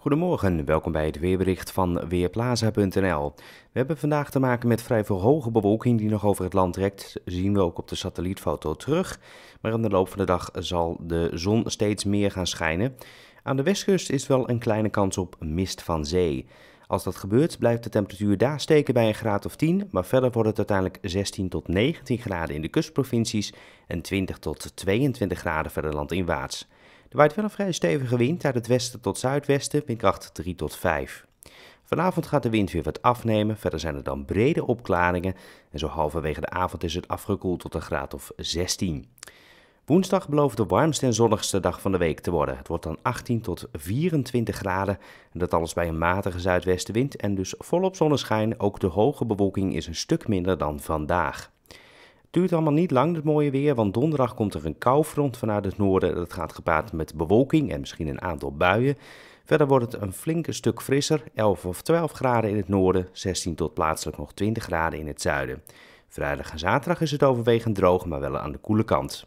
Goedemorgen, welkom bij het weerbericht van Weerplaza.nl. We hebben vandaag te maken met vrij veel hoge bewolking die nog over het land trekt. Zien we ook op de satellietfoto terug. Maar in de loop van de dag zal de zon steeds meer gaan schijnen. Aan de westkust is wel een kleine kans op mist van zee. Als dat gebeurt, blijft de temperatuur daar steken bij een graad of 10, maar verder wordt het uiteindelijk 16 tot 19 graden in de kustprovincies en 20 tot 22 graden verder landinwaarts. Er waait wel een vrij stevige wind uit het westen tot zuidwesten, windkracht 3 tot 5. Vanavond gaat de wind weer wat afnemen, verder zijn er dan brede opklaringen en zo halverwege de avond is het afgekoeld tot een graad of 16. Woensdag belooft de warmste en zonnigste dag van de week te worden. Het wordt dan 18 tot 24 graden. En dat alles bij een matige zuidwestenwind en dus volop zonneschijn. Ook de hoge bewolking is een stuk minder dan vandaag. Het duurt allemaal niet lang, het mooie weer, want donderdag komt er een koufront vanuit het noorden. Dat gaat gepaard met bewolking en misschien een aantal buien. Verder wordt het een flinke stuk frisser, 11 of 12 graden in het noorden, 16 tot plaatselijk nog 20 graden in het zuiden. Vrijdag en zaterdag is het overwegend droog, maar wel aan de koele kant.